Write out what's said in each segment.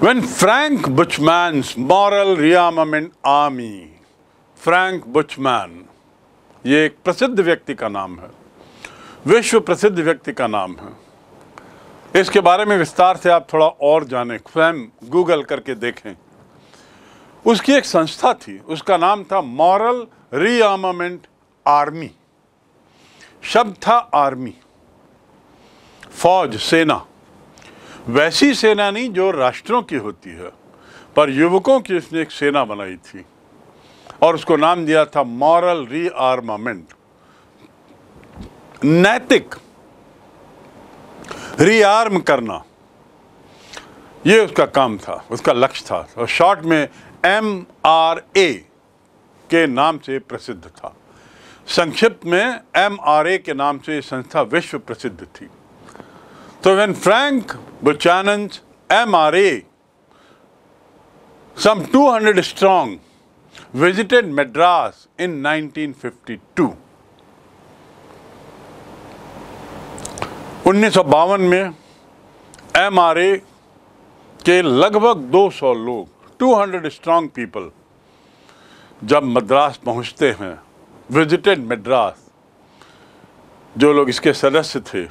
When Frank Buchman's moral rearmament army, Frank Buchman, ये एक प्रसिद्ध व्यक्ति का नाम है विश्व प्रसिद्ध व्यक्ति का नाम है इसके बारे में विस्तार से आप थोड़ा और जाने स्वयं गूगल करके देखें उसकी एक संस्था थी उसका नाम था मॉरल रीआर्मामेंट आर्मी शब्द था आर्मी फौज सेना वैसी सेना नहीं जो राष्ट्रों की होती है पर युवकों की उसने एक सेना बनाई थी और उसको नाम दिया था मॉरल रीआर्मामेंट नैतिक रीआर्म करना ये उसका काम था उसका लक्ष्य था और शॉर्ट में एम आर ए के नाम से प्रसिद्ध था संक्षिप्त में एम आर ए के नाम से संस्था विश्व प्रसिद्ध थी So when Frank will challenge MRA, some 200 strong, visited Madras in 1952. 1952 में एमआरए के लगभग 200 लोग 200 स्ट्रांग पीपल जब मद्रास पहुंचते हैं विजिटेड मद्रास जो लोग इसके सदस्य थे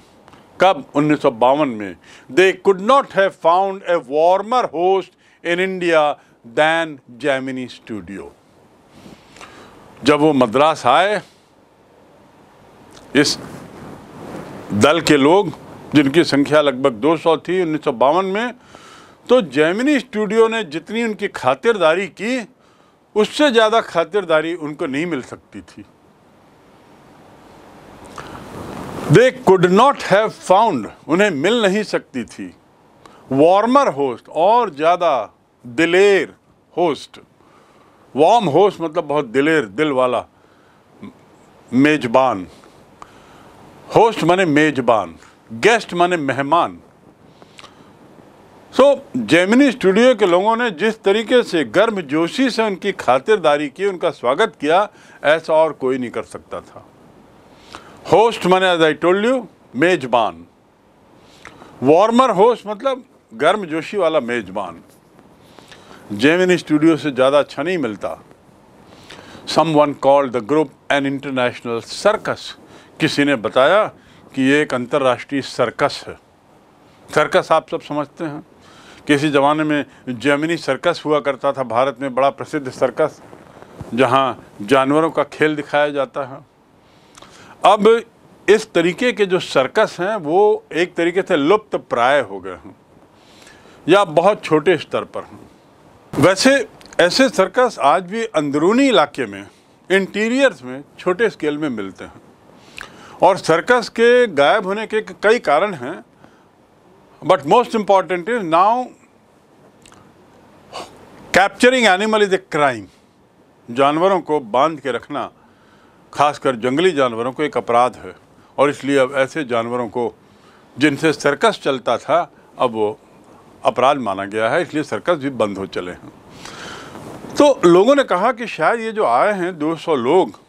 कब उन्नीस में they could not have found a warmer host in India than Gemini studio जब वो मद्रास आए इस दल के लोग जिनकी संख्या लगभग 200 थी उन्नीस में तो जैमिनी स्टूडियो ने जितनी उनकी खातिरदारी की उससे ज़्यादा खातिरदारी उनको नहीं मिल सकती थी they could not have found उन्हें मिल नहीं सकती थी वार्मर होस्ट और ज़्यादा दिलेर होस्ट वार्म होस्ट मतलब बहुत दिलेर दिल वाला मेजबान होस्ट माने मेजबान गेस्ट माने मेहमान सो so, जेमिनी स्टूडियो के लोगों ने जिस तरीके से गर्म जोशी से उनकी खातिरदारी की उनका स्वागत किया ऐसा और कोई नहीं कर सकता था होस्ट मैंने एज आई टोल्ड यू मेजबान वार्मर होस्ट मतलब गर्म जोशी वाला मेजबान जेमिन स्टूडियो से ज़्यादा अच्छा नहीं मिलता someone called the group N international circus किसी ने बताया कि ये एक अंतर्राष्ट्रीय सर्कस है सर्कस आप सब समझते हैं किसी ज़माने में जर्मनी सर्कस हुआ करता था भारत में बड़ा प्रसिद्ध सर्कस जहाँ जानवरों का खेल दिखाया जाता है अब इस तरीके के जो सर्कस हैं वो एक तरीके से लुप्त प्राय हो गए हैं या बहुत छोटे स्तर पर हैं वैसे ऐसे सर्कस आज भी अंदरूनी इलाके में इंटीरियर्स में छोटे स्केल में मिलते हैं और सर्कस के गायब होने के कई कारण हैं but most important is now capturing animal is a crime जानवरों को बांध के रखना खासकर जंगली जानवरों को एक अपराध है और इसलिए अब ऐसे जानवरों को जिनसे सर्कस चलता था अब वो अपराध माना गया है इसलिए सर्कस भी बंद हो चले हैं तो लोगों ने कहा कि शायद ये जो आए हैं 200 लोग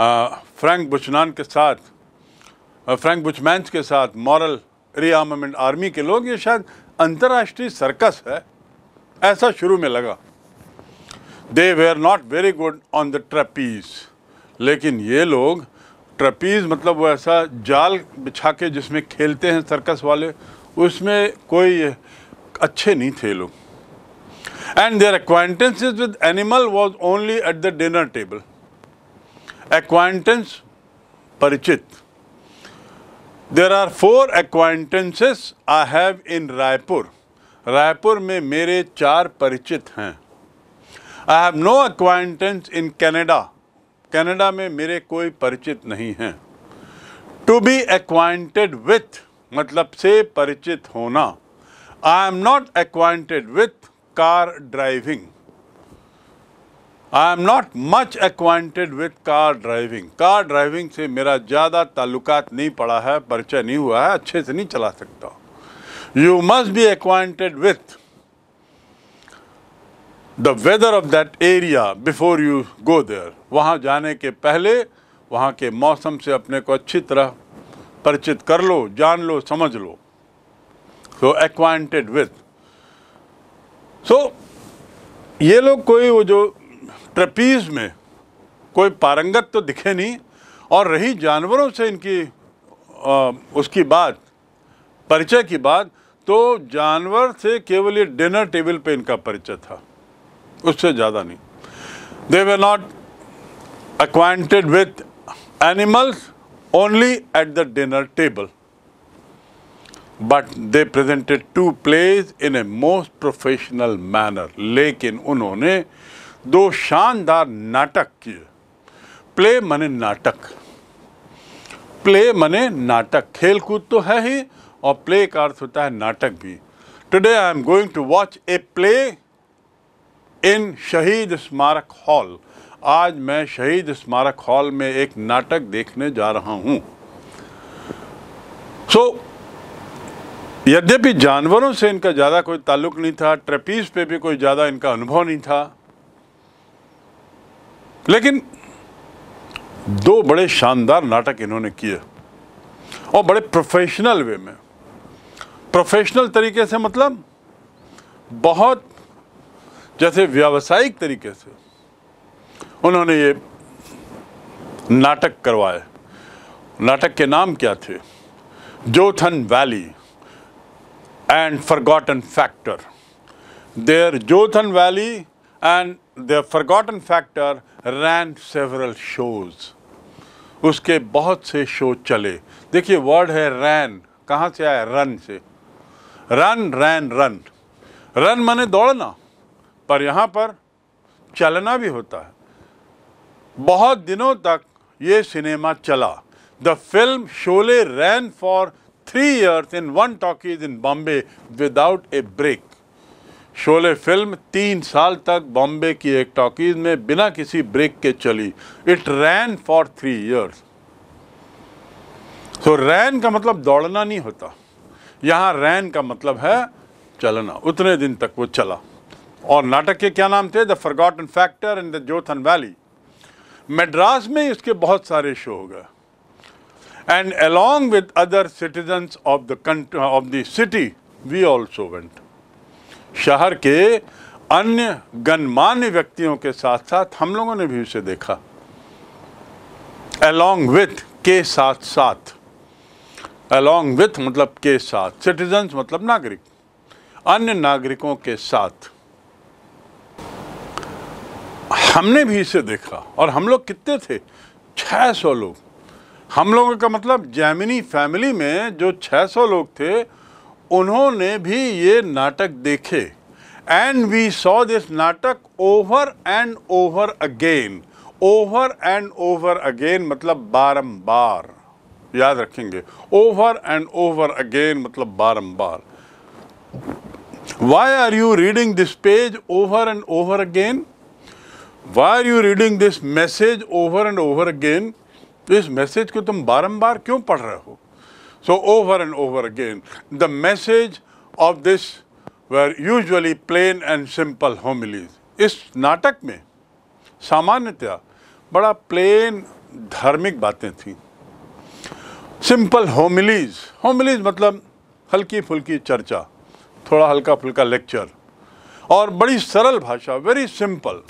आ, फ्रैंक बुचनान के साथ आ, फ्रैंक बुचमैंस के साथ मॉरल रियामेंट आर्मी के लोग ये शायद अंतर्राष्ट्रीय सर्कस है ऐसा शुरू में लगा they were not very good on the trapeze लेकिन ये लोग ट्रपीज़ मतलब वो ऐसा जाल बिछा के जिसमें खेलते हैं सर्कस वाले उसमें कोई अच्छे नहीं थे लोग and their acquaintances with animal was only at the dinner table acquaintance परिचित there are four acquaintances I have in Raipur Raipur में मेरे चार परिचित हैं I have no acquaintance in Canada Canada में मेरे कोई परिचित नहीं हैं टू बी एक्वाइंटेड विथ मतलब से परिचित होना I am not acquainted with car driving I am not much acquainted with car driving car driving से मेरा ज़्यादा ताल्लुकात नहीं पड़ा है परिचय नहीं हुआ है अच्छे से नहीं चला सकता you must be acquainted with the weather of that area before you go there वहाँ जाने के पहले वहाँ के मौसम से अपने को अच्छी तरह परिचित कर लो जान लो समझ लो सो एक्वाइंटेड विथ सो ये लोग कोई वो जो ट्रपीज में कोई पारंगत तो दिखे नहीं और रही जानवरों से इनकी आ, उसकी बात परिचय की बात तो जानवर से केवल ये डिनर टेबल पे इनका परिचय था उससे ज़्यादा नहीं they were not acquainted with animals only at the dinner table. But they presented two plays in a most professional manner. लेकिन उन्होंने दो शानदार नाटक किए प्ले मने नाटक प्ले मने नाटक खेल कूद तो है ही और प्ले का अर्थ होता है नाटक भी today I am going to watch a play in Shaheed Smarak hall आज मैं शहीद स्मारक हॉल में एक नाटक देखने जा रहा हूं सो so, यद्यपि जानवरों से इनका ज़्यादा कोई ताल्लुक नहीं था ट्रेपीज पे भी कोई ज़्यादा इनका अनुभव नहीं था लेकिन दो बड़े शानदार नाटक इन्होंने किए और बड़े प्रोफेशनल वे में प्रोफेशनल तरीके से मतलब बहुत जैसे व्यावसायिक तरीके से उन्होंने ये नाटक करवाए नाटक के नाम क्या थे Jotham Valley and Forgotten Factor their Jotham Valley and their Forgotten Factor ran several shows उसके बहुत से शो चले देखिए वर्ड है रैन कहाँ से आया रन से रन रैन रन रन माने दौड़ना पर यहाँ पर चलना भी होता है बहुत दिनों तक ये सिनेमा चला the film Sholay ran for three years in one talkies in Bombay without a break शोले फिल्म तीन साल तक बॉम्बे की एक टॉकीज में बिना किसी ब्रेक के चली it ran for three years so ran का मतलब दौड़ना नहीं होता यहाँ रैन का मतलब है चलना उतने दिन तक वो चला और नाटक के क्या नाम थे the Forgotten Factor in the Jotham Valley Madras में इसके बहुत सारे शो हो गए and along with other citizens of the country of the city we also went शहर के अन्य गणमान्य व्यक्तियों के साथ साथ हम लोगों ने भी उसे देखा अलॉन्ग विथ के साथ साथ अलॉन्ग विथ मतलब के साथ सिटीजन्स मतलब नागरिक अन्य नागरिकों के साथ हमने भी इसे देखा और हम लोग कितने थे 600 लोग हम लोगों का मतलब जैमिनी फैमिली में जो 600 लोग थे उन्होंने भी ये नाटक देखे एंड वी सॉ दिस नाटक over and over again over and over again मतलब बारंबार याद रखेंगे ओवर एंड ओवर अगेन मतलब बारंबार why are you reading this page over and over again why are you reading this message over and over again इस message को तुम बारंबार क्यों पढ़ रहे हो so over and over again the message of this were usually plain and simple homilies इस नाटक में सामान्यतया बड़ा प्लेन धार्मिक बातें थी सिंपल होमिलीज होमिलीज मतलब हल्की फुल्की चर्चा थोड़ा हल्का फुल्का लेक्चर और बड़ी सरल भाषा very simple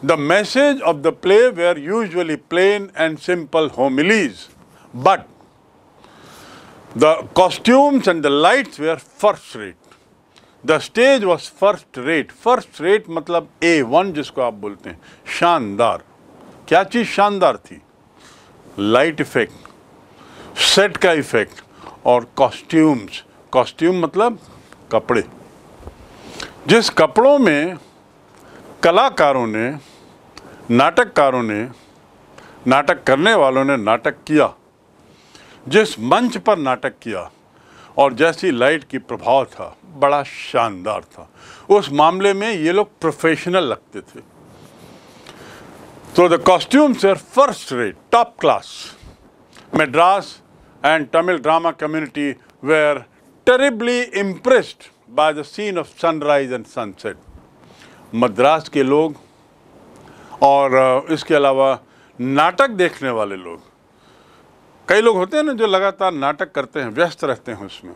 The message of the play were usually plain and simple homilies, but the costumes and the lights were first rate. The stage was first rate first rate मतलब ए वन जिसको आप बोलते हैं शानदार क्या चीज़ शानदार थी लाइट इफ़ेक्ट सेट का इफ़ेक्ट और कॉस्ट्यूम्स कॉस्ट्यूम मतलब कपड़े जिस कपड़ों में कलाकारों ने नाटककारों ने नाटक करने वालों ने नाटक किया जिस मंच पर नाटक किया और जैसी लाइट की प्रभाव था बड़ा शानदार था उस मामले में ये लोग प्रोफेशनल लगते थे तो the costumes are first rate top class Madras and Tamil drama community were terribly impressed by the scene of sunrise and sunset Madras के लोग और इसके अलावा नाटक देखने वाले लोग कई लोग होते हैं ना जो लगातार नाटक करते हैं व्यस्त रहते हैं उसमें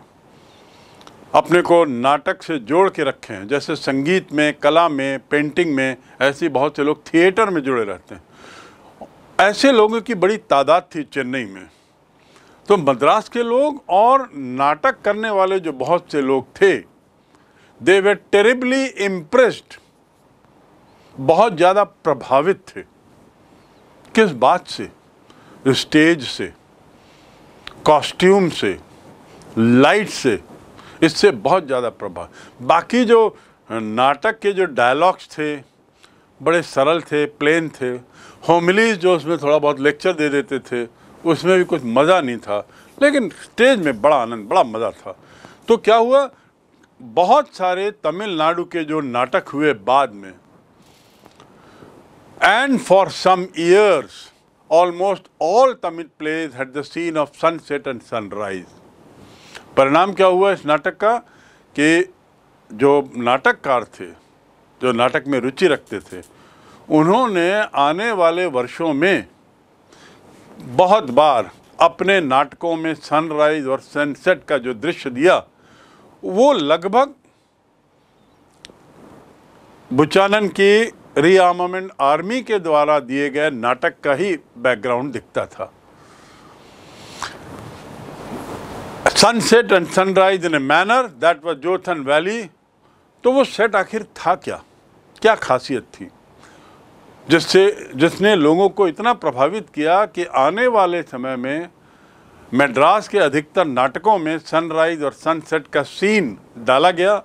अपने को नाटक से जोड़ के रखे हैं जैसे संगीत में कला में पेंटिंग में ऐसे बहुत से लोग थिएटर में जुड़े रहते हैं ऐसे लोगों की बड़ी तादाद थी चेन्नई में तो मद्रास के लोग और नाटक करने वाले जो बहुत से लोग थे दे वे टेरिबली इम्प्रेस्ड बहुत ज़्यादा प्रभावित थे किस बात से स्टेज से कॉस्ट्यूम से लाइट से इससे बहुत ज़्यादा प्रभाव बाकी जो नाटक के जो डायलॉग्स थे बड़े सरल थे प्लेन थे होमलीज जो उसमें थोड़ा बहुत लेक्चर दे देते थे उसमें भी कुछ मज़ा नहीं था लेकिन स्टेज में बड़ा आनंद बड़ा मज़ा था तो क्या हुआ बहुत सारे तमिलनाडु के जो नाटक हुए बाद में And for some years, almost all Tamil plays had the scene of sunset and sunrise. परिणाम क्या हुआ इस नाटक का कि जो नाटककार थे जो नाटक में रुचि रखते थे उन्होंने आने वाले वर्षों में बहुत बार अपने नाटकों में सनराइज और सनसेट का जो दृश्य दिया वो लगभग बुचानन की रीआर्मामेंट आर्मी के द्वारा दिए गए नाटक का ही बैकग्राउंड दिखता था sunset and sunrise in a manner that was जोथन वैली तो वो सेट आखिर था क्या क्या खासियत थी जिससे जिसने लोगों को इतना प्रभावित किया कि आने वाले समय में मद्रास के अधिकतर नाटकों में सनराइज और सनसेट का सीन डाला गया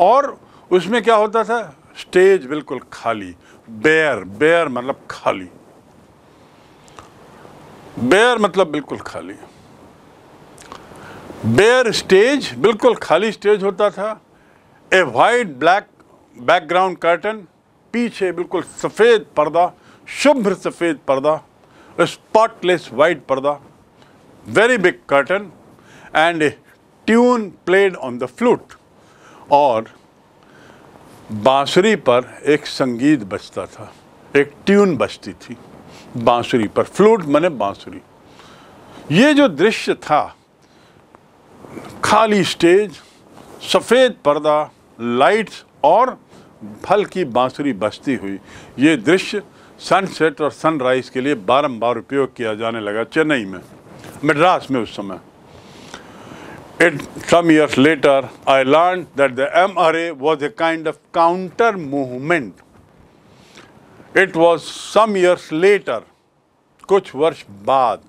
और उसमें क्या होता था स्टेज बिल्कुल खाली बेयर बेयर मतलब खाली बेयर मतलब बिल्कुल खाली बेयर स्टेज बिल्कुल खाली स्टेज होता था a white black background curtain पीछे बिल्कुल सफ़ेद पर्दा शुभ्र सफ़ेद पर्दा स्पॉटलेस वाइट पर्दा very big curtain and a tune played on the flute और बांसुरी पर एक संगीत बजता था एक ट्यून बजती थी बांसुरी पर फ्लूट मने बांसुरी ये जो दृश्य था खाली स्टेज सफ़ेद पर्दा लाइट्स और फल की बांसुरी बजती हुई ये दृश्य सनसेट और सनराइज़ के लिए बारंबार उपयोग किया जाने लगा चेन्नई में मद्रास में उस समय It, some years later, I learned that the MRA was a kind of counter movement. It was some years later, kuch varsh baad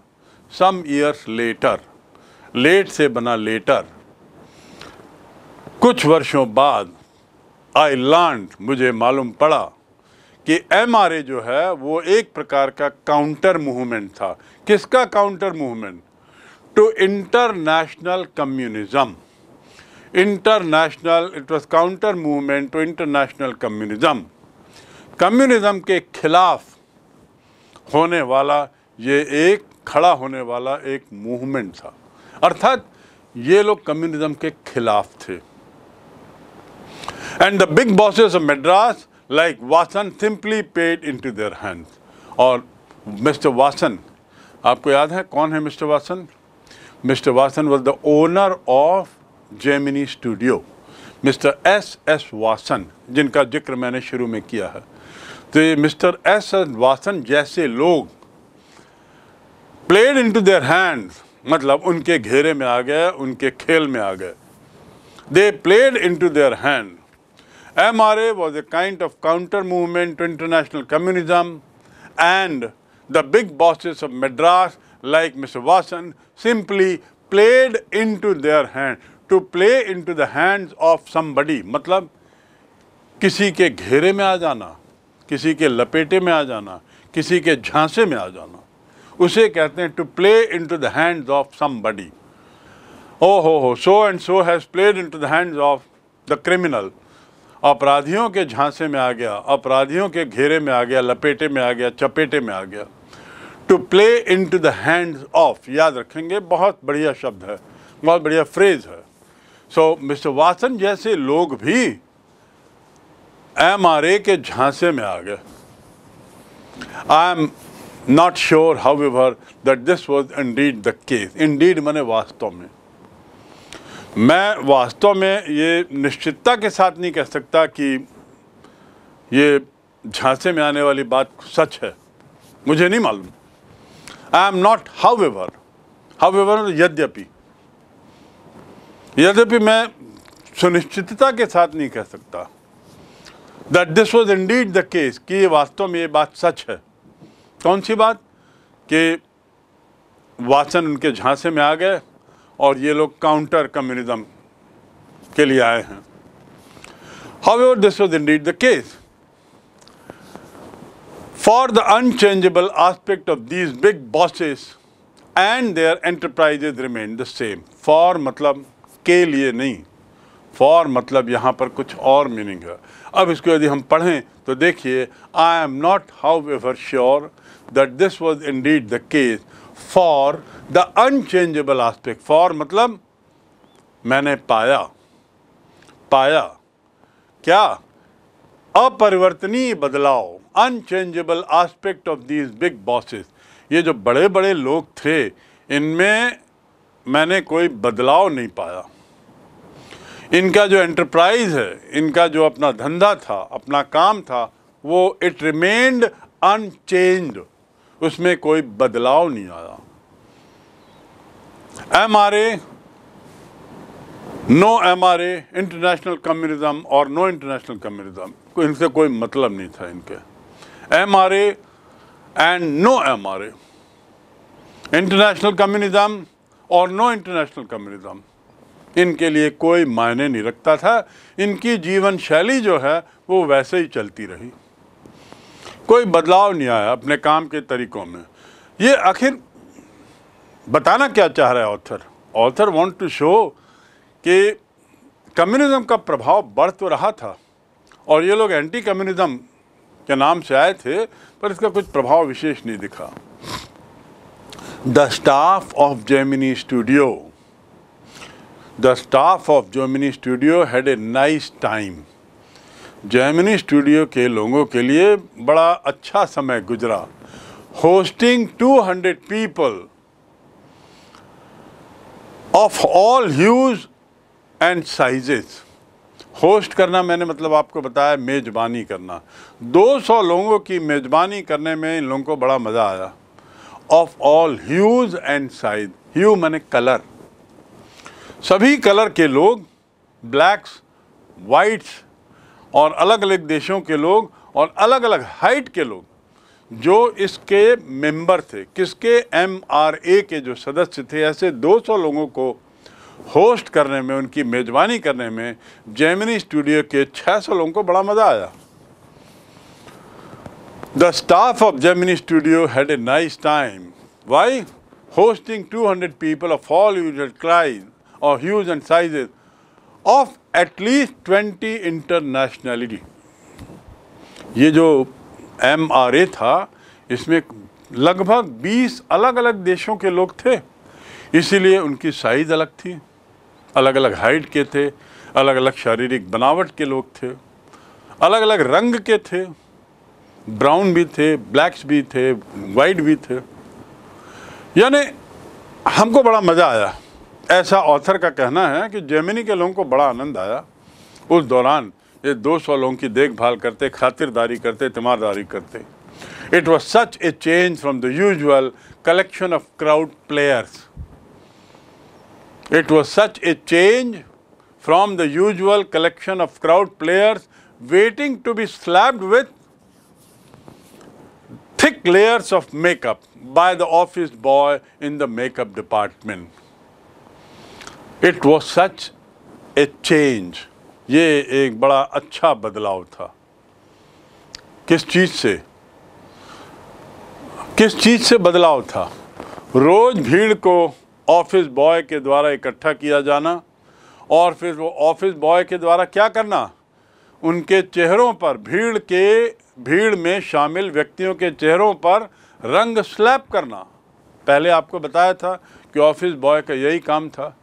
some years later late se bana later kuch varshon baad i learned mujhe malum pada ki mra jo hai wo ek prakar ka counter movement tha kiska counter movement to international communism international it was counter movement to international communism communism के खिलाफ होने वाला ये एक खड़ा होने वाला एक मूवमेंट था अर्थात ये लोग कम्युनिज्म के खिलाफ थे and the big bosses of Madras like Vasan simply played into their hands और मिस्टर वासन आपको याद है कौन है Mr Vasan Mr. Vasan was the owner of Gemini Studio. Mr S S Vasan जिनका जिक्र मैंने शुरू में किया है तो ये मिस्टर एस एस वासन जैसे लोग played into their hand मतलब उनके घेरे में आ गए उनके खेल में आ गए they played to their hand M R A was a kind of counter movement to international communism and the big bosses of Madras like Mr. Watson, simply played into their hand. To play into the hands of somebody, मतलब किसी के घेरे में आ जाना किसी के लपेटे में आ जाना किसी के झांसे में आ जाना उसे कहते हैं to play into the hands of बडी ओ हो हो so and so has played into the hands of the criminal अपराधियों के झांसे में आ गया अपराधियों के घेरे में आ गया लपेटे में आ गया चपेटे में आ गया to play into the hands of याद रखेंगे बहुत बढ़िया शब्द है बहुत बढ़िया फ्रेज है सो मिस्टर वासन जैसे लोग भी एम आर ए के झांसे में आ गए I am not sure however that this was indeed the case indeed मैंने वास्तव में मैं वास्तव में ये निश्चितता के साथ नहीं कह सकता कि ये झांसे में आने वाली बात सच है मुझे नहीं मालूम I am not however however यद्यपि यद्यपि मैं सुनिश्चितता के साथ नहीं कह सकता that this was indeed the case कि ये वास्तव में ये बात सच है कौन सी बात कि वासन उनके झांसे में आ गए और ये लोग काउंटर कम्युनिज्म के लिए आए हैं however this was deed the case For the unchangeable aspect of these big bosses and their enterprises remain the same. For matlab ke liye nahi. For matlab yahan par kuch aur meaning hai. Ab isko yadi hum padhein, to dekhiye, I am not, however, sure that this was indeed the case for the unchangeable aspect. For matlab, maine paya, paya, kya? अपरिवर्तनीय बदलाव unchangeable aspect of these big bosses ये जो बड़े बड़े लोग थे इनमें मैंने कोई बदलाव नहीं पाया इनका जो एंटरप्राइज है इनका जो अपना धंधा था अपना काम था वो इट रिमेंड अनचेंज उसमें कोई बदलाव नहीं आया M R A no M R A international communism और नो इंटरनेशनल कम्युनिज्म को इनसे कोई मतलब नहीं था इनके M R A and no M R A international communism और नो इंटरनेशनल कम्युनिज्म इनके लिए कोई मायने नहीं रखता था इनकी जीवन शैली जो है वो वैसे ही चलती रही कोई बदलाव नहीं आया अपने काम के तरीकों में ये आखिर बताना क्या चाह रहा है author author want to show कि कम्युनिज्म का प्रभाव बढ़ तो रहा था और ये लोग एंटी कम्युनिज्म के नाम से आए थे पर इसका कुछ प्रभाव विशेष नहीं दिखा the staff of Gemini studio the staff of Gemini studio had a nice time Gemini studio के लोगों के लिए बड़ा अच्छा समय गुजरा hosting 200 people of all hues and sizes host करना मैंने मतलब आपको बताया मेज़बानी करना 200 लोगों की मेज़बानी करने में इन लोगों को बड़ा मज़ा आया of all hues and size hue मैंने कलर सभी कलर के लोग ब्लैक्स वाइट्स और अलग अलग देशों के लोग और अलग अलग हाइट के लोग जो इसके मेंबर थे किसके एमआरए के जो सदस्य थे ऐसे 200 लोगों को होस्ट करने में उनकी मेज़बानी करने में जैमिनी स्टूडियो के 600 लोगों को बड़ा मज़ा आया the staff of Gemini studio had a nice time by hosting 200 hundred people of all hues or और hues and size of at least twenty internationality. ये जो एम आर ए था इसमें लगभग 20 अलग अलग देशों के लोग थे इसीलिए उनकी साइज़ अलग थी अलग अलग हाइट के थे अलग अलग शारीरिक बनावट के लोग थे अलग अलग रंग के थे ब्राउन भी थे ब्लैक्स भी थे वाइट भी थे यानी हमको बड़ा मज़ा आया ऐसा ऑथर का कहना है कि जर्मनी के लोगों को बड़ा आनंद आया उस दौरान ये दो सौ लोगों की देखभाल करते खातिरदारी करते तीमारदारी करते it was such a change from the usual collection of crowd players It was such a change from the usual collection of crowd players waiting to be slapped with thick layers of makeup by the office boy in the makeup department. It was such a change. ये एक बड़ा अच्छा बदलाव था किस चीज़ से किस चीज़ से बदलाव था रोज़ भीड़ को ऑफिस बॉय के द्वारा इकट्ठा किया जाना और फिर वो ऑफिस बॉय के द्वारा क्या करना उनके चेहरों पर भीड़ के भीड़ में शामिल व्यक्तियों के चेहरों पर रंग स्लैप करना पहले आपको बताया था कि ऑफिस बॉय का यही काम था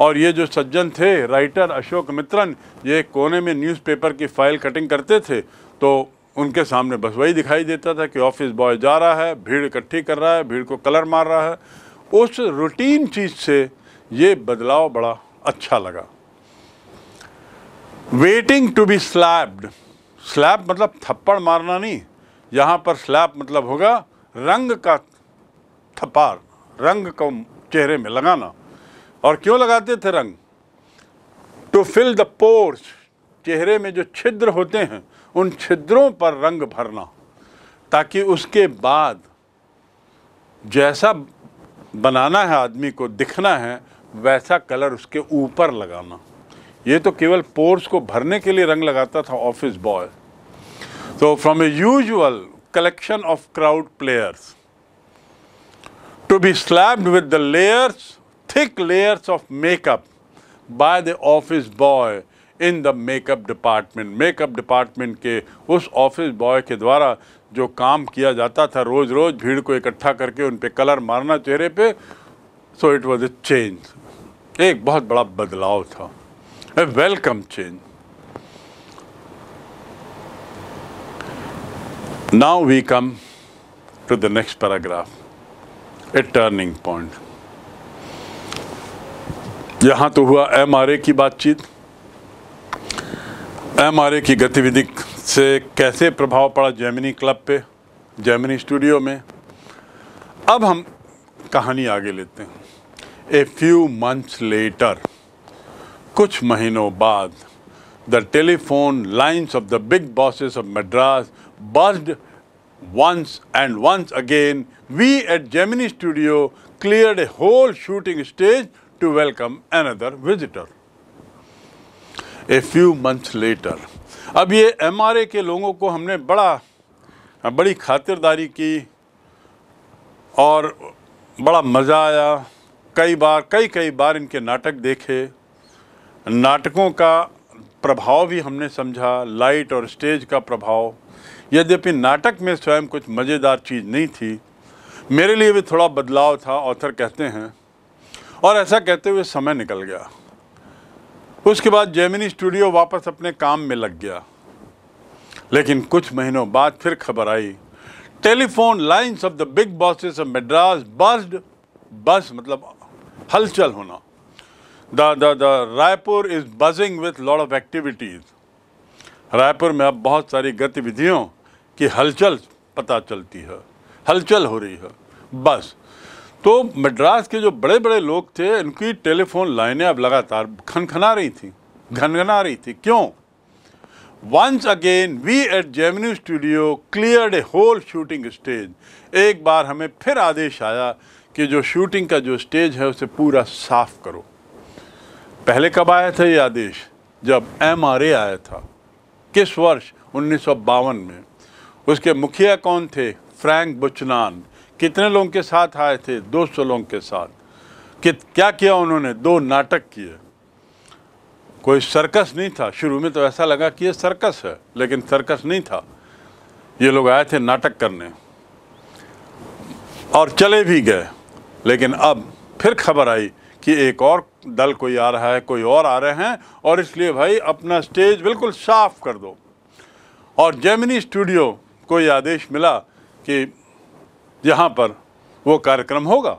और ये जो सज्जन थे राइटर अशोक मित्रन ये कोने में न्यूज़पेपर की फ़ाइल कटिंग करते थे तो उनके सामने बस वही दिखाई देता था कि ऑफिस बॉय जा रहा है भीड़ इकट्ठी कर रहा है भीड़ को कलर मार रहा है उस रूटीन चीज़ से ये बदलाव बड़ा अच्छा लगा waiting to be slapped slap मतलब थप्पड़ मारना नहीं यहाँ पर स्लैब मतलब होगा रंग का थपार रंग को चेहरे में लगाना और क्यों लगाते थे रंग टू फिल द पोर्स चेहरे में जो छिद्र होते हैं उन छिद्रों पर रंग भरना ताकि उसके बाद जैसा बनाना है आदमी को दिखना है वैसा कलर उसके ऊपर लगाना ये तो केवल पोर्स को भरने के लिए रंग लगाता था ऑफिस बॉय तो from a usual collection of crowd players to be slapped with the layers thick layers of makeup by the office boy in the makeup department makeup department के उस ऑफिस बॉय के द्वारा जो काम किया जाता था रोज़ रोज़ भीड़ को इकट्ठा करके उन पर कलर मारना चेहरे पे so it was a change एक बहुत बड़ा बदलाव था a welcome change now we come to the next paragraph a turning point यहाँ तो हुआ एमआरए की बातचीत एमआरए की गतिविधि से कैसे प्रभाव पड़ा जैमिनी क्लब पे जैमिनी स्टूडियो में अब हम कहानी आगे लेते हैं ए फ्यू मंथ्स लेटर कुछ महीनों बाद the telephone lines of the big bosses of Madras buzzed once and once again we at Gemini studio clear a whole shooting stage to welcome another visitor a few months later अब ये MRA के लोगों को हमने बड़ा बड़ी खातिरदारी की और बड़ा मज़ा आया कई बार कई कई बार इनके नाटक देखे नाटकों का प्रभाव भी हमने समझा लाइट और स्टेज का प्रभाव यद्यपि नाटक में स्वयं कुछ मज़ेदार चीज़ नहीं थी मेरे लिए भी थोड़ा बदलाव था ऑथर कहते हैं और ऐसा कहते हुए समय निकल गया उसके बाद जेमिनी स्टूडियो वापस अपने काम में लग गया लेकिन कुछ महीनों बाद फिर खबर आई telephone lines of the big bosses of Madras buzzed buzz मतलब हलचल होना the the the Raipur is buzzing with lot of activities Raipur में अब बहुत सारी गतिविधियों की हलचल पता चलती है हलचल हो रही है बस तो मद्रास के जो बड़े बड़े लोग थे उनकी टेलीफोन लाइनें अब लगातार खनखना रही थी घनघना रही थी क्यों once again we at Gemini studio clear a whole shooting stage एक बार हमें फिर आदेश आया कि जो शूटिंग का जो स्टेज है उसे पूरा साफ करो पहले कब आया था ये आदेश जब एम आया था किस वर्ष उन्नीस में उसके मुखिया कौन थे फ्रैंक बुचनान कितने लोगों के साथ आए थे दो सौ लोगों के साथ कि क्या किया उन्होंने दो नाटक किए कोई सर्कस नहीं था शुरू में तो ऐसा लगा कि ये सर्कस है लेकिन सर्कस नहीं था ये लोग आए थे नाटक करने और चले भी गए लेकिन अब फिर खबर आई कि एक और दल कोई आ रहा है कोई और आ रहे हैं और इसलिए भाई अपना स्टेज बिल्कुल साफ कर दो और जेमिनी स्टूडियो को ये आदेश मिला कि जहाँ पर वो कार्यक्रम होगा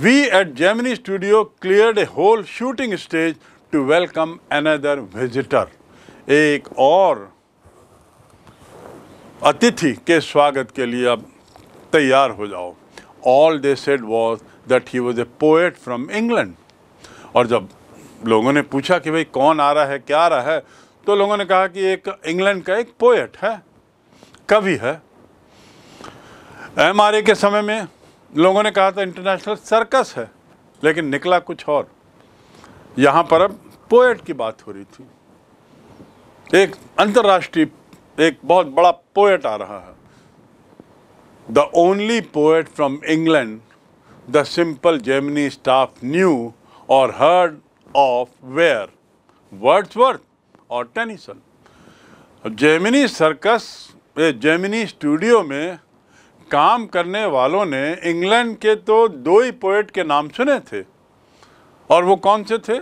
we at Gemini studio clear a whole shooting stage to welcome another visitor एक और अतिथि के स्वागत के लिए अब तैयार हो जाओ all they said was that he was a poet from England और जब लोगों ने पूछा कि भाई कौन आ रहा है क्या आ रहा है तो लोगों ने कहा कि एक इंग्लैंड का एक पोएट है कवि है ए के समय में लोगों ने कहा था इंटरनेशनल सर्कस है लेकिन निकला कुछ और यहाँ पर अब पोएट की बात हो रही थी एक अंतर्राष्ट्रीय एक बहुत बड़ा पोएट आ रहा है the only poet from England the simple Gemini staff knew or heard of were Wordsworth और Tennyson Gemini circus Gemini studio में काम करने वालों ने इंग्लैंड के तो दो ही पोएट के नाम सुने थे और वो कौन से थे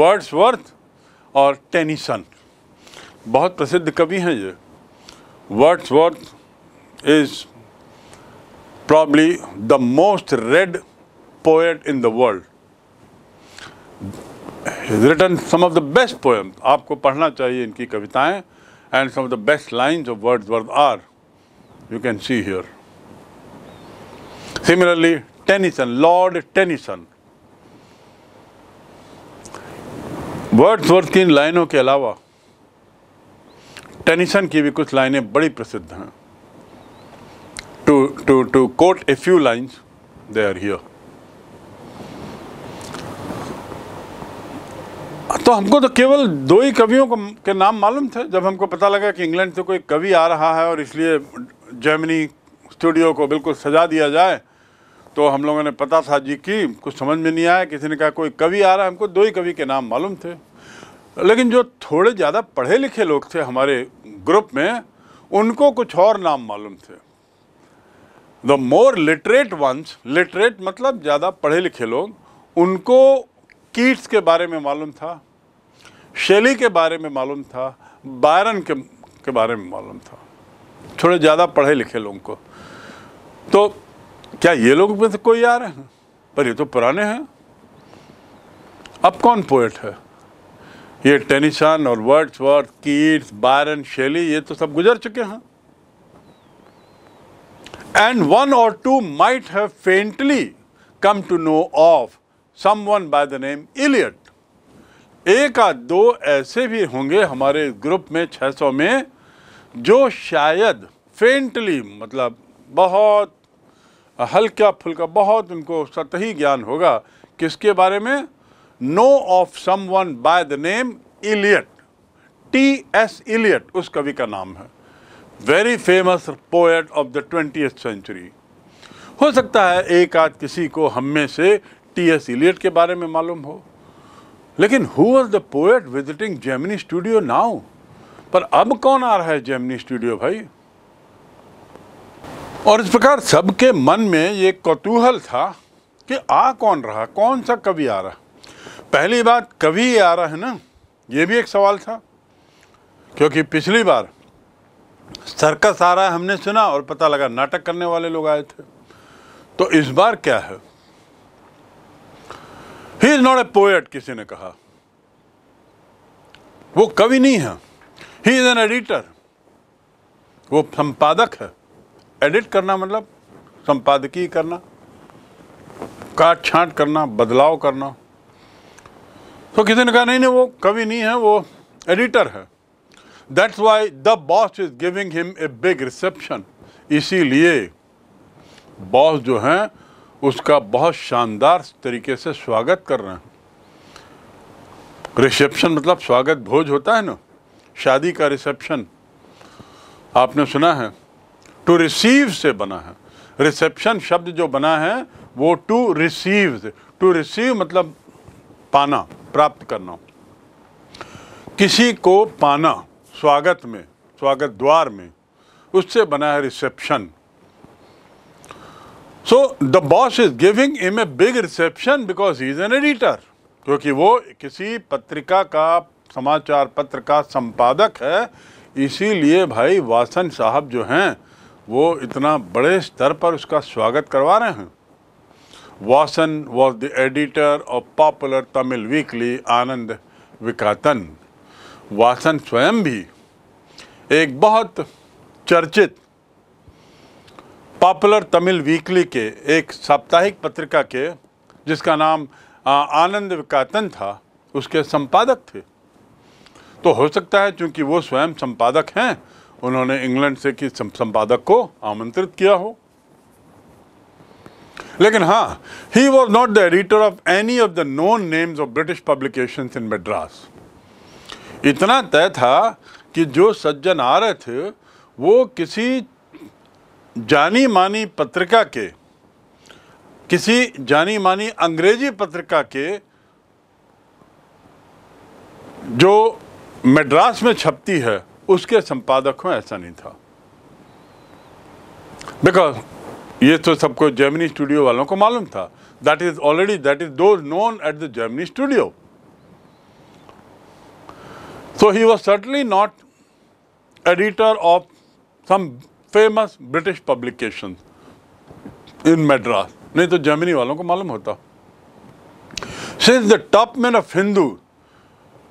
वर्ड्स वर्थ और टेनिसन बहुत प्रसिद्ध कवि हैं ये Wordsworth is probably the most read poet in the world written some of the best poem आपको पढ़ना चाहिए इनकी कविताएं and some of the best lines of Wordsworth are you can see here. Similarly, Tennyson, Lord Tennyson. Wordsworth की इन लाइनों के अलावा टेनिसन की भी कुछ लाइनें बड़ी प्रसिद्ध हैं To to to quote a few lines they are here तो हमको तो केवल दो ही कवियों को के नाम मालूम थे जब हमको पता लगा कि इंग्लैंड से कोई कवि आ रहा है और इसलिए जर्मनी स्टूडियो को बिल्कुल सजा दिया जाए तो हम लोगों ने पता था जी की कुछ समझ में नहीं आया किसी ने कहा कोई कवि आ रहा है हमको दो ही कवि के नाम मालूम थे लेकिन जो थोड़े ज़्यादा पढ़े लिखे लोग थे हमारे ग्रुप में उनको कुछ और नाम मालूम थे the more literate ones literate मतलब ज़्यादा पढ़े लिखे लोग उनको कीट्स के बारे में मालूम था शैली के बारे में मालूम था बायरन के, के बारे में मालूम था थोड़े ज़्यादा पढ़े लिखे लोगों को तो क्या ये लोग में से तो कोई आ रहे हैं पर ये तो पुराने हैं अब कौन पोइट है ये टेनिसन और Wordsworth Keats Byron Shelley ये तो सब गुजर चुके हैं and one or two might have faintly come to know of someone by the name Eliot एक आध दो ऐसे भी होंगे हमारे ग्रुप में 600 में जो शायद फेंटली मतलब बहुत हल्का फुल्का बहुत उनको सतही ज्ञान होगा किसके बारे में know of someone by the name Eliot T S Eliot उस कवि का नाम है very famous poet of the twenty century हो सकता है एक आध किसी को हम में से टी एस इलियट के बारे में मालूम हो लेकिन who was the poet visiting Gemini studio now पर अब कौन आ रहा है जेमनी स्टूडियो भाई और इस प्रकार सबके मन में ये कौतूहल था कि आ कौन रहा कौन सा कवि आ रहा पहली बात कवि आ रहा है ना ये भी एक सवाल था क्योंकि पिछली बार सर्कस आ रहा है हमने सुना और पता लगा नाटक करने वाले लोग आए थे तो इस बार क्या है he is not a poet किसी ने कहा वो कवि नहीं है ही इज़ एन एडिटर वो संपादक है एडिट करना मतलब संपादकीय करना काट छांट करना बदलाव करना तो किसी ने कहा नहीं नहीं वो कवि नहीं है वो एडिटर है that's why the boss is giving him a big reception इसीलिए बॉस जो हैं उसका बहुत शानदार तरीके से स्वागत कर रहे हैं रिसेप्शन मतलब स्वागत भोज होता है ना शादी का रिसेप्शन आपने सुना है टू रिसीव से बना है रिसेप्शन शब्द जो बना है वो टू रिसीव टू रिसीव मतलब पाना प्राप्त करना किसी को पाना स्वागत में स्वागत द्वार में उससे बना है reception so the boss is giving him a big reception because he is an editor क्योंकि वो किसी पत्रिका का समाचार पत्र का संपादक है इसीलिए भाई वासन साहब जो हैं वो इतना बड़े स्तर पर उसका स्वागत करवा रहे हैं Vasan was the editor of popular Tamil weekly Ananda Vikatan Vasan स्वयं भी एक बहुत चर्चित पॉपुलर तमिल वीकली के एक साप्ताहिक पत्रिका के जिसका नाम आनंद विकातन था उसके संपादक थे तो हो सकता है क्योंकि वो स्वयं संपादक हैं उन्होंने इंग्लैंड से किस संपादक को आमंत्रित किया हो लेकिन हाँ he was not the editor of any of the known names of British publication in Madras इतना तय था कि जो सज्जन आ रहे थे वो किसी जानी मानी पत्रिका के किसी जानी मानी अंग्रेजी पत्रिका के जो मद्रास में छपती है उसके संपादक में ऐसा नहीं था बिकॉज ये तो सबको जर्मनी स्टूडियो वालों को मालूम था that is already that is though known at the Gemini studio so he was certainly not editor of some famous British publication in Madras नहीं तो जर्मनी वालों को मालूम होता since the top man of Hindu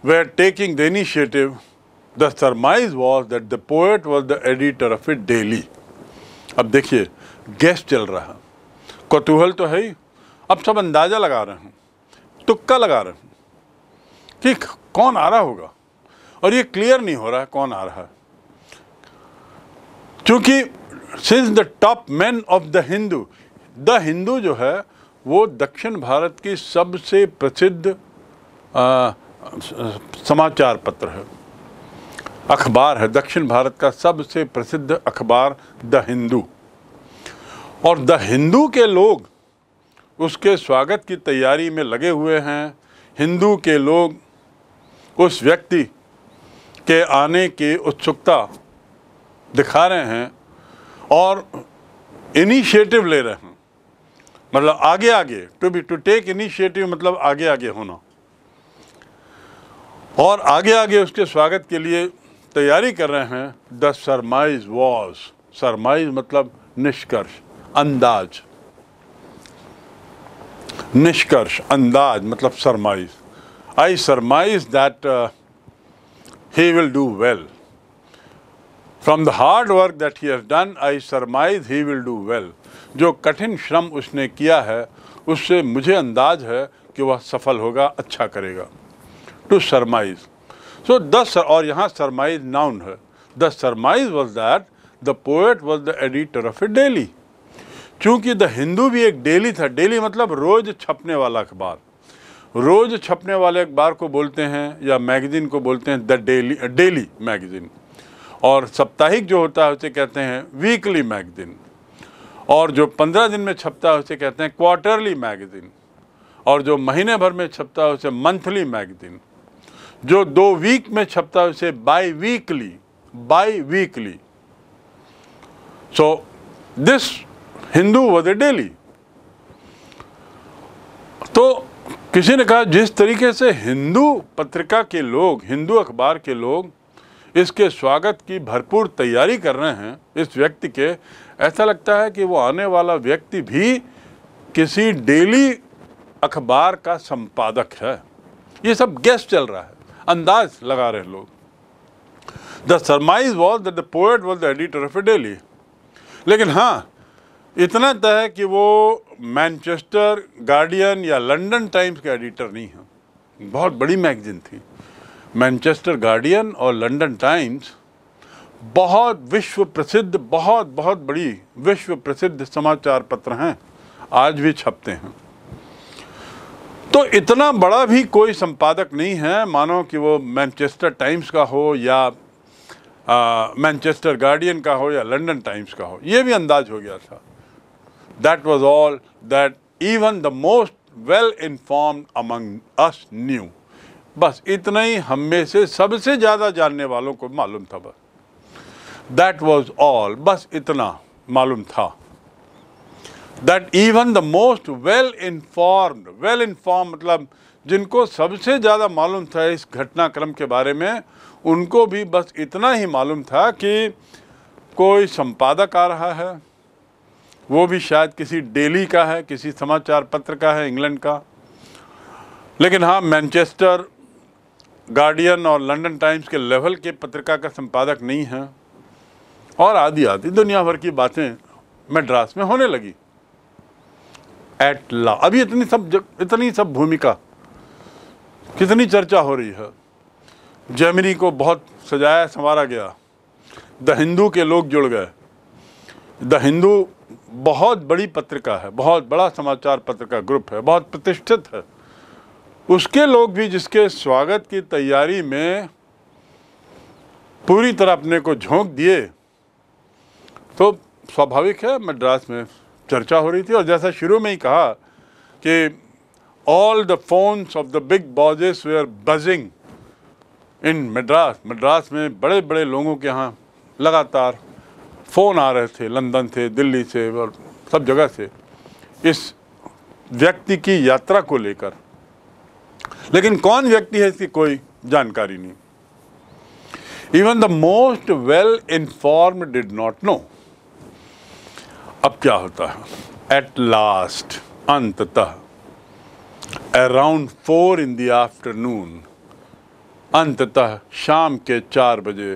were taking the initiative, the surmise was that the poet was the editor of it daily. अब देखिए gas चल रहा कौतूहल तो है ही अब सब अंदाज़ा लगा रहे हैं तुक्का लगा रहे हैं कि कौन आ रहा होगा और ये क्लियर नहीं हो रहा है कौन आ रहा है क्योंकि since the top man of the Hindu the Hindu जो है वो दक्षिण भारत की सबसे प्रसिद्ध समाचार पत्र है अखबार है दक्षिण भारत का सबसे प्रसिद्ध अखबार द हिंदू और द हिंदू के लोग उसके स्वागत की तैयारी में लगे हुए हैं हिंदू के लोग उस व्यक्ति के आने की उत्सुकता दिखा रहे हैं और इनिशिएटिव ले रहे हैं मतलब आगे आगे to be to take initiative मतलब आगे आगे होना और आगे आगे उसके स्वागत के लिए तैयारी कर रहे हैं द सरमाइज वॉज सरमाइज मतलब निष्कर्ष अंदाज निष्कर्ष अंदाज मतलब surmise I surmise that he will do well from the hard work that he has done I surmise he will do well जो कठिन श्रम उसने किया है उससे मुझे अंदाज है कि वह सफल होगा अच्छा करेगा टू सरमाइज सो दर और यहाँ सरमाइज नाउन है the surmise was that the poet was the editor of a daily चूँकि द हिंदू भी एक डेली था डेली मतलब रोज़ छपने वाला अखबार रोज़ छपने वाले अखबार को बोलते हैं या मैगज़ीन को बोलते हैं द डेली डेली मैगज़ीन और साप्ताहिक जो होता है उसे कहते हैं वीकली मैगज़ीन और जो पंद्रह दिन में छपता है उसे कहते हैं क्वार्टरली मैगज़ीन और जो महीने भर में छपता है उसे मंथली मैगज़ीन जो दो वीक में छपता है उसे biweekly biweekly so this Hindu was a daily तो किसी ने कहा जिस तरीके से हिंदू पत्रिका के लोग हिंदू अखबार के लोग इसके स्वागत की भरपूर तैयारी कर रहे हैं इस व्यक्ति के ऐसा लगता है कि वो आने वाला व्यक्ति भी किसी डेली अखबार का संपादक है ये सब गैस चल रहा है अंदाज लगा रहे लोग the surmise was that the poet was the editor of a daily लेकिन हाँ इतना तय तो है कि वो मैनचेस्टर गार्डियन या लंदन टाइम्स के एडिटर नहीं है बहुत बड़ी मैगजीन थी मैनचेस्टर गार्डियन और लंदन टाइम्स बहुत विश्व प्रसिद्ध बहुत बहुत बड़ी विश्व प्रसिद्ध समाचार पत्र हैं आज भी छपते हैं तो इतना बड़ा भी कोई संपादक नहीं है मानो कि वो मैनचेस्टर टाइम्स का हो या मैनचेस्टर गार्डियन का हो या लंदन टाइम्स का हो ये भी अंदाज हो गया था that was all that even the most well informed among us knew बस इतना ही हम में से सबसे ज़्यादा जानने वालों को मालूम था बस दैट वॉज ऑल बस इतना मालूम था that even the most well informed well inform मतलब जिनको सबसे ज़्यादा मालूम था इस घटनाक्रम के बारे में उनको भी बस इतना ही मालूम था कि कोई संपादक आ रहा है वो भी शायद किसी डेली का है किसी समाचार पत्र का है इंग्लैंड का लेकिन हाँ मैनचेस्टर गार्डियन और लंदन टाइम्स के लेवल के पत्रिका का संपादक नहीं है और आदि आदि दुनिया भर की बातें मद्रास में होने लगी एट ला अभी इतनी सब इतनी सब भूमिका कितनी चर्चा हो रही है जैमिनी को बहुत सजाया संवारा गया द हिंदू के लोग जुड़ गए द हिंदू बहुत बड़ी पत्रिका है बहुत बड़ा समाचार पत्र का ग्रुप है बहुत प्रतिष्ठित है उसके लोग भी जिसके स्वागत की तैयारी में पूरी तरह अपने को झोंक दिए तो स्वाभाविक है मद्रास में चर्चा हो रही थी और जैसा शुरू में ही कहा कि all the phones of the big bosses were buzzing in Madras Madras में बड़े बड़े लोगों के यहाँ लगातार फ़ोन आ रहे थे लंदन से दिल्ली से और सब जगह से इस व्यक्ति की यात्रा को लेकर लेकिन कौन व्यक्ति है इसकी कोई जानकारी नहीं even the most well inform did not know अब क्या होता है एट लास्ट अंततः around four in the afternoon अंततः शाम के चार बजे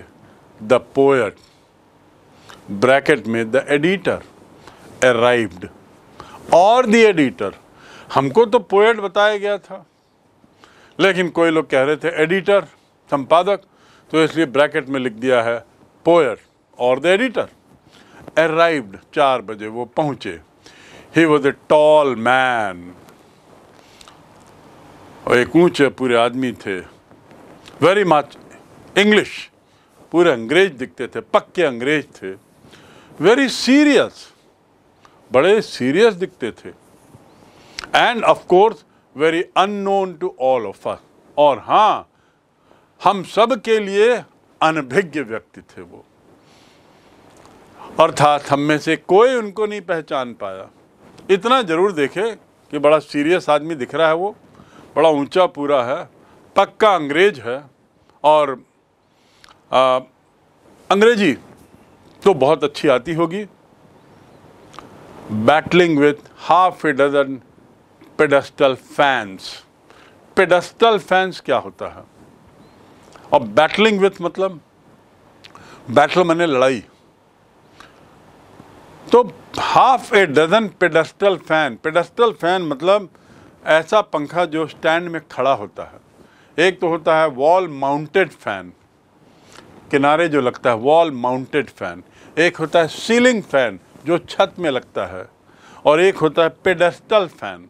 द पोएट ब्रैकेट में द एडिटर अराइव्ड और द एडिटर हमको तो पोएट बताया गया था लेकिन कोई लोग कह रहे थे एडिटर संपादक तो इसलिए ब्रैकेट में लिख दिया है पोएट और द एडिटर अराइव्ड चार बजे वो पहुंचे ही वॉज ए टॉल मैन और एक ऊंचे पूरे आदमी थे वेरी मच इंग्लिश पूरे अंग्रेज दिखते थे पक्के अंग्रेज थे वेरी सीरियस बड़े सीरियस दिखते थे and of course very unknown to all of us और हाँ हम सब के लिए अनभिज्ञ व्यक्ति थे वो अर्थात हम में से कोई उनको नहीं पहचान पाया इतना ज़रूर देखे कि बड़ा सीरियस आदमी दिख रहा है वो बड़ा ऊंचा पूरा है पक्का अंग्रेज है और आ, अंग्रेजी तो बहुत अच्छी आती होगी battling with half a dozen pedestal fans pedestal fans क्या होता है और बैटलिंग विथ मतलब बैटल मैंने लड़ाई तो half a dozen pedestal fan pedestal fan मतलब ऐसा पंखा जो स्टैंड में खड़ा होता है एक तो होता है वॉल माउंटेड फ़ैन किनारे जो लगता है वॉल माउंटेड फ़ैन एक होता है सीलिंग फ़ैन जो छत में लगता है और एक होता है पेडस्टल फ़ैन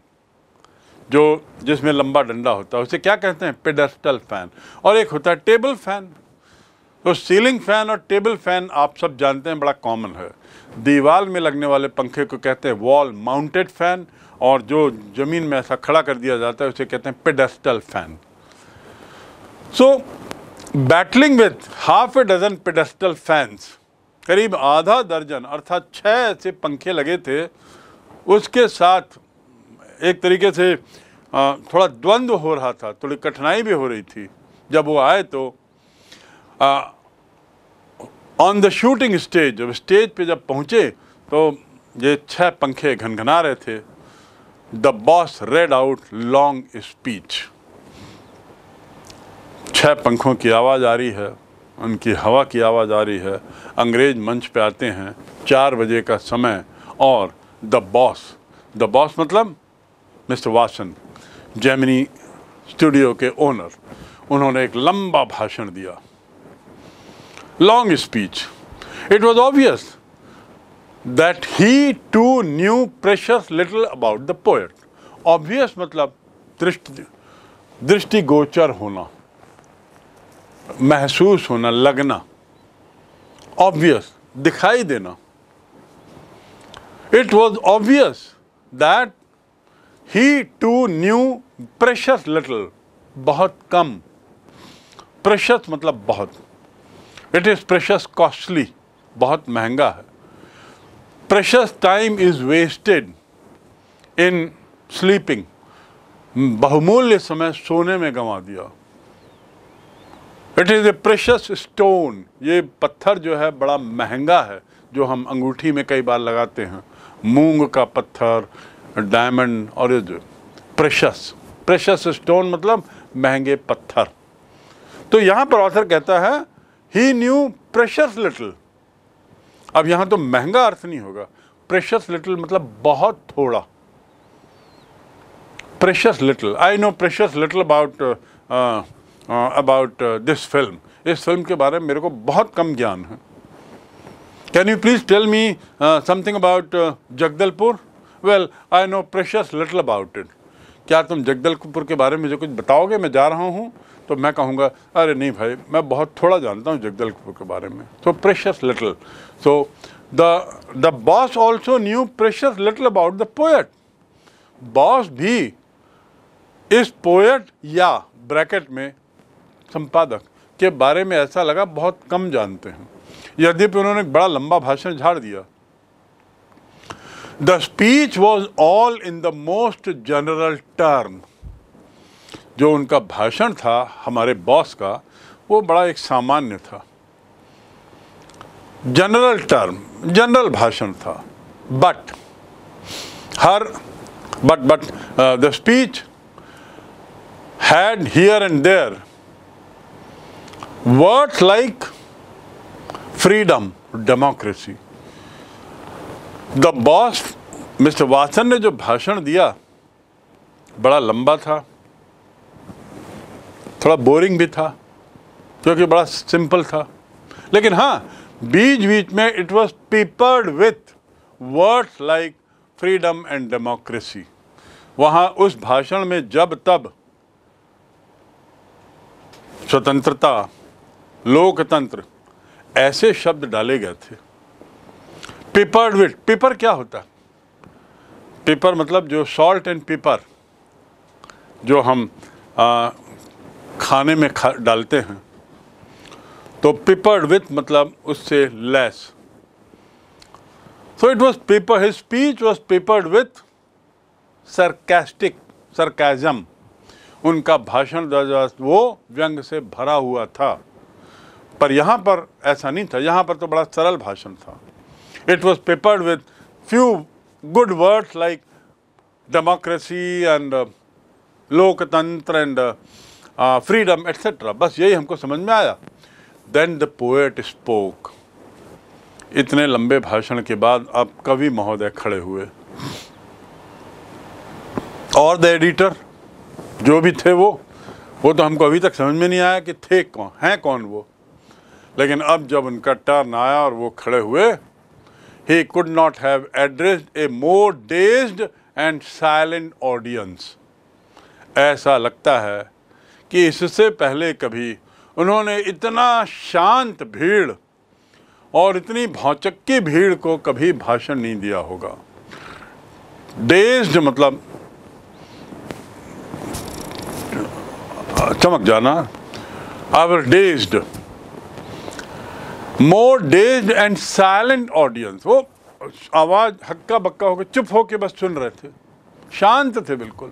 जो जिसमें लंबा डंडा होता है उसे क्या कहते हैं पेडस्टल फ़ैन और एक होता है टेबल फ़ैन तो सीलिंग फ़ैन और टेबल फ़ैन आप सब जानते हैं बड़ा कॉमन है दीवार में लगने वाले पंखे को कहते हैं वॉल माउंटेड फ़ैन और जो ज़मीन में ऐसा खड़ा कर दिया जाता है उसे कहते हैं pedestal fan so battling with half a dozen pedestal fans करीब आधा दर्जन अर्थात छः ऐसे पंखे लगे थे उसके साथ एक तरीके से थोड़ा द्वंद्व हो रहा था थोड़ी कठिनाई भी हो रही थी जब वो आए तो ऑन द शूटिंग स्टेज जब स्टेज पे जब पहुँचे तो ये छह पंखे घनघना रहे थे the boss read out long speech छह पंखों की आवाज़ आ रही है उनकी हवा की आवाज़ आ रही है अंग्रेज मंच पे आते हैं चार बजे का समय और द बॉस द बॉस मतलब मिस्टर वासन जैमिनी स्टूडियो के ओनर उन्होंने एक लंबा भाषण दिया long speech. It was obvious that he too knew precious little about the poet. Obvious मतलब दृष्टि दृष्टिगोचर होना महसूस होना लगना ऑब्वियस दिखाई देना it was obvious that he too knew precious little बहुत कम प्रेशस मतलब बहुत इट इज़ प्रेशस कॉस्टली बहुत महंगा है precious time is wasted in sleeping बहुमूल्य समय सोने में गंवा दिया it is a precious stone ये पत्थर जो है बड़ा महंगा है जो हम अंगूठी में कई बार लगाते हैं मूंग का पत्थर डायमंड और ये जो प्रेशस प्रेशस स्टोन मतलब महंगे पत्थर तो यहाँ पर ऑथर कहता है ही न्यू प्रेशर्स लिटल अब यहां तो महंगा अर्थ नहीं होगा प्रेशस लिटल मतलब बहुत थोड़ा precious little I know precious little about about this film इस फिल्म के बारे में मेरे को बहुत कम ज्ञान है can you please tell me something about Jagdalpur well I know precious little about it क्या तुम जगदलपुर के बारे में जो कुछ बताओगे मैं जा रहा हूँ तो मैं कहूँगा अरे नहीं भाई मैं बहुत थोड़ा जानता हूँ जगदलपुर के बारे में so precious little so the the boss also knew precious little about the poet boss भी इस पोएट या ब्रैकेट में संपादक के बारे में ऐसा लगा बहुत कम जानते हैं यद्यपि उन्होंने बड़ा लंबा भाषण झाड़ दिया the speech was all in the most general term जो उनका भाषण था हमारे बॉस का वो बड़ा एक सामान्य था जनरल टर्म जनरल भाषण था बट हर but but the speech had here and there words like freedom democracy the boss mister Vasan ने जो भाषण दिया बड़ा लंबा था थोड़ा बोरिंग भी था क्योंकि बड़ा सिंपल था लेकिन हाँ बीच बीच में it was peppered with words like freedom and democracy वहाँ उस भाषण में जब तब स्वतंत्रता लोकतंत्र ऐसे शब्द डाले गए थे पेपर्ड विट पेपर क्या होता पेपर मतलब जो सॉल्ट एंड पेपर जो हम खाने में खा डालते हैं तो पिपर्ड विथ मतलब उससे less so it was pepper his speech was peppered with sarcastic sarcasm उनका भाषण वो व्यंग से भरा हुआ था पर यहाँ पर ऐसा नहीं था यहाँ पर तो बड़ा सरल भाषण था it was peppered with few good words like democracy and लोकतंत्र एंड फ्रीडम एट्सेट्रा बस यही हमको समझ में आया देन द पोएट स्पोक इतने लंबे भाषण के बाद अब कवि महोदय खड़े हुए और द एडिटर जो भी थे वो वो तो हमको अभी तक समझ में नहीं आया कि थे कौन हैं कौन वो लेकिन अब जब उनका टर्न आया और वो खड़े हुए ही could not have address a more dazed and silent audience ऐसा लगता है कि इससे पहले कभी उन्होंने इतना शांत भीड़ और इतनी भौचक्की भीड़ को कभी भाषण नहीं दिया होगा डेज्ड मतलब चमक जाना our dazed more dazed and silent audience वो आवाज़ हक्का बक्का होकर चुप होके बस सुन रहे थे शांत थे बिल्कुल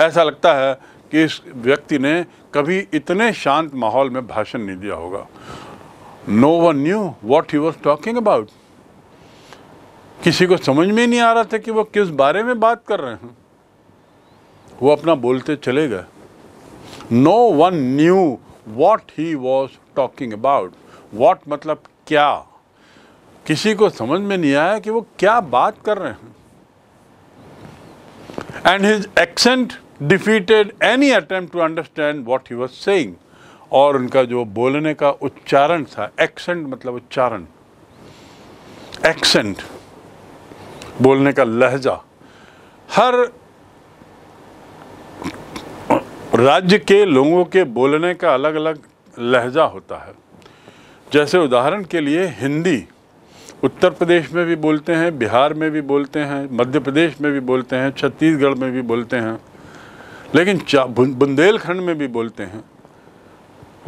ऐसा लगता है कि इस व्यक्ति ने कभी इतने शांत माहौल में भाषण नहीं दिया होगा no one knew what he was talking about किसी को समझ में नहीं आ रहा था कि वो किस बारे में बात कर रहे हैं वो अपना बोलते चले गए no one knew what he was talking about what मतलब क्या किसी को समझ में नहीं आया कि वो क्या बात कर रहे हैं and his accent defeated any attempt to understand what he was saying और उनका जो बोलने का उच्चारण था एक्सेंट मतलब उच्चारण एक्सेंट बोलने का लहजा हर राज्य के लोगों के बोलने का अलग अलग लहजा होता है जैसे उदाहरण के लिए हिंदी उत्तर प्रदेश में भी बोलते हैं बिहार में भी बोलते हैं मध्य प्रदेश में भी बोलते हैं छत्तीसगढ़ में भी बोलते हैं लेकिन बुंदेलखंड में भी बोलते हैं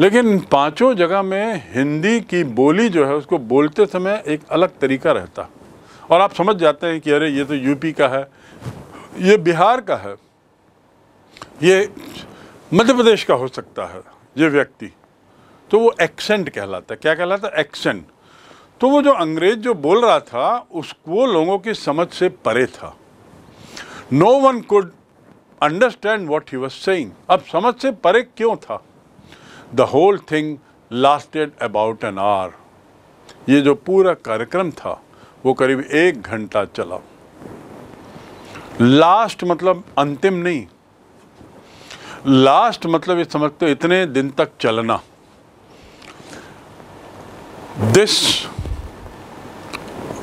लेकिन पांचों जगह में हिंदी की बोली जो है उसको बोलते समय एक अलग तरीका रहता और आप समझ जाते हैं कि अरे ये तो यूपी का है ये बिहार का है ये मध्य प्रदेश का हो सकता है ये व्यक्ति तो वो एक्सेंट कहलाता है क्या कहलाता एक्सेंट तो वो जो अंग्रेज जो बोल रहा था उसको लोगों की समझ से परे था no one could understand what he was saying अब समझ से परे क्यों था the whole thing lasted about an hour ये जो पूरा कार्यक्रम था वो करीब एक घंटा चला लास्ट मतलब अंतिम नहीं लास्ट मतलब ये समझते इतने दिन तक चलना this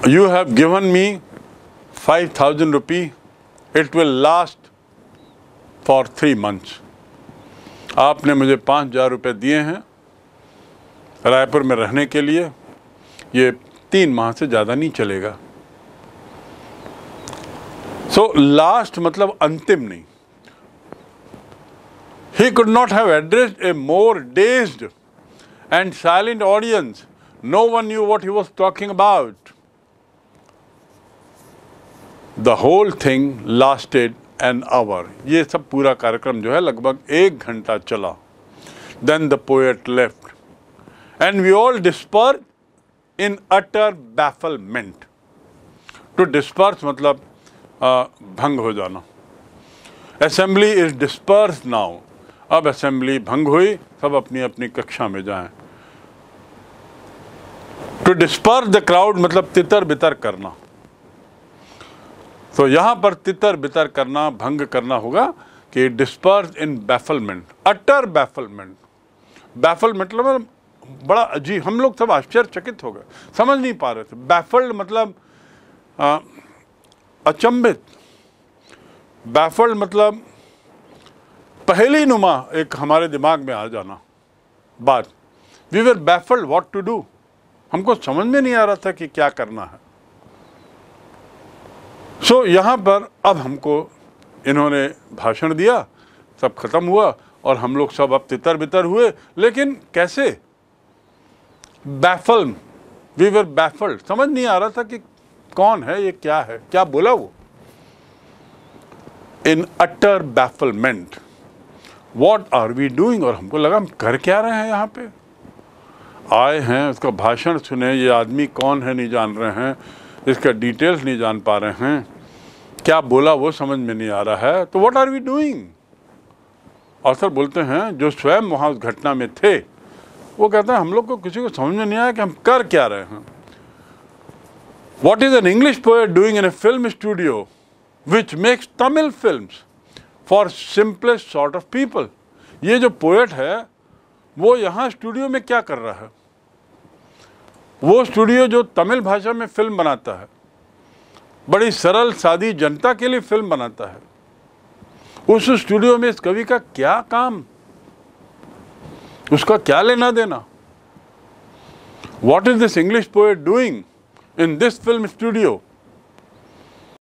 you have given me five thousand rupee it will last for three months आपने मुझे पाँच हज़ार रुपये दिए हैं रायपुर में रहने के लिए ये तीन माह से ज़्यादा नहीं चलेगा सो so, लास्ट मतलब अंतिम नहीं he could not have addressed a more dazed and silent audience no one knew what he was talking about the whole thing lasted an hour ये सब पूरा कार्यक्रम जो है लगभग एक घंटा चला then the poet left and we all disperse in utter bafflement to disperse मतलब आ, भंग हो जाना असेंबली इज डिस्पर्स नाउ अब असेंबली भंग हुई सब अपनी अपनी कक्षा में जाएं टू डिस्पर्स द क्राउड मतलब तितर बितर करना तो यहाँ पर तितर बितर करना भंग करना होगा कि डिस्पर्स इन बैफलमेंट अटर बैफलमेंट बैफलमेंट मतलब बड़ा अजीब हम लोग सब आश्चर्यचकित हो गए समझ नहीं पा रहे थे बैफल्ड मतलब आ, अचंभित बैफल्ड मतलब पहली नुमा एक हमारे दिमाग में आ जाना बात we were baffled what to do हमको समझ में नहीं आ रहा था कि क्या करना है सो so, यहाँ पर अब हमको इन्होंने भाषण दिया सब खत्म हुआ और हम लोग सब अब तितर बितर हुए लेकिन कैसे बैफल वी वर बैफल्ड समझ नहीं आ रहा था कि कौन है ये क्या है क्या बोला वो in utter bafflement what are we doing और हमको लगा हम कर क्या रहे हैं यहाँ पे आए हैं उसका भाषण सुने ये आदमी कौन है नहीं जान रहे हैं इसका डिटेल्स नहीं जान पा रहे हैं क्या बोला वो समझ में नहीं आ रहा है तो व्हाट आर वी डूइंग और सर बोलते हैं जो स्वयं वहाँ उस घटना में थे वो कहते हैं हम लोग को किसी को समझ में नहीं आया कि हम कर क्या रहे हैं what is an English poet doing in a film studio which makes Tamil film for simplest sort of people ये जो पोएट है वो यहाँ स्टूडियो में क्या कर रहा है वो स्टूडियो जो तमिल भाषा में फिल्म बनाता है बड़ी सरल सादी जनता के लिए फिल्म बनाता है उस स्टूडियो में इस कवि का क्या काम उसका क्या लेना देना what is this English poet doing in this film studio